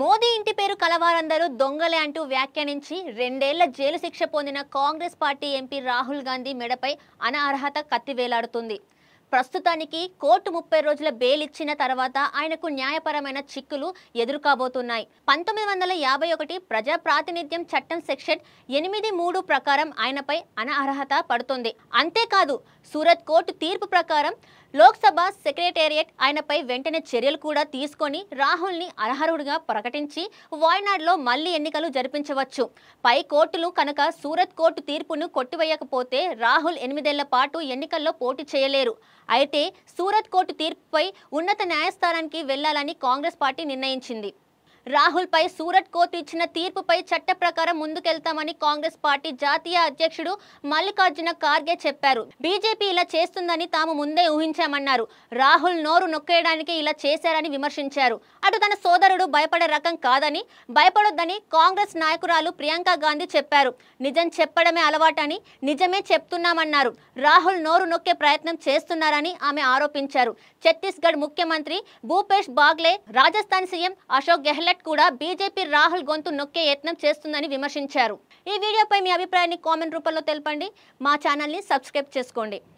మోదీ ఇంటి పేరు కలవారందరూ దొంగలే అంటూ వ్యాఖ్యానించి రెండేళ్ల జైలు శిక్ష పొందిన కాంగ్రెస్ పార్టీ ఎంపీ రాహుల్ గాంధీ మెడపై అనర్హత కత్తివేలాడుతుంది ప్రస్తుతానికి కోర్టు ముప్పై రోజుల బెయిల్ ఇచ్చిన తర్వాత ఆయనకు న్యాయపరమైన చిక్కులు ఎదురుకాబోతున్నాయి పంతొమ్మిది వందల యాభై ఒకటి ప్రజా ప్రాతినిధ్యం చట్టం సెక్షన్ ఎనిమిది మూడు ప్రకారం ఆయనపై అనర్హత పడుతుంది అంతేకాదు సూరత్ కోర్టు తీర్పు ప్రకారం లోక్సభ సెక్రటేరియట్ ఆయనపై వెంటనే చర్యలు కూడా తీసుకొని రాహుల్ని అర్హరుడుగా ప్రకటించి వాయనాడ్లో మళ్లీ ఎన్నికలు జరిపించవచ్చు పై కోర్టులు కనుక సూరత్ కోర్టు తీర్పును కొట్టివేయకపోతే రాహుల్ ఎనిమిదేళ్ల పాటు ఎన్నికల్లో పోటీ చేయలేరు అయితే సూరత్ కోర్టు తీర్పుపై ఉన్నత న్యాయస్థానానికి వెళ్లాలని కాంగ్రెస్ పార్టీ నిర్ణయించింది రాహుల్పై సూరత్ కోర్టు ఇచ్చిన తీర్పుపై చట్ట ప్రకారం ముందుకెళ్తామని కాంగ్రెస్ పార్టీ జాతీయ అధ్యక్షుడు మల్లికార్జున ఖార్గే చెప్పారు బీజేపీ ఇలా చేస్తుందని తాము ముందే ఊహించామన్నారు రాహుల్ నోరు నొక్కేయడానికి ఇలా చేశారని విమర్శించారు అటు తన సోదరుడు భయపడే రకం కాదని భయపడొద్దని కాంగ్రెస్ నాయకురాలు ప్రియాంక గాంధీ చెప్పారు నిజం చెప్పడమే అలవాటని నిజమే చెప్తున్నామన్నారు రాహుల్ నోరు నొక్కే ప్రయత్నం చేస్తున్నారని ఆమె ఆరోపించారు ఛత్తీస్గఢ్ ముఖ్యమంత్రి భూపేష్ బాగ్లే రాజస్థాన్ సీఎం అశోక్ గెహ్లట్ బీజేపీ కూడా బీజేపీ రాహుల్ గొంతు నొక్కే యత్నం చేస్తుందని విమర్శించారు ఈ వీడియోపై మీ అభిప్రాయాన్ని కామెంట్ రూపంలో తెలపండి మా ఛానల్ని సబ్స్క్రైబ్ చేసుకోండి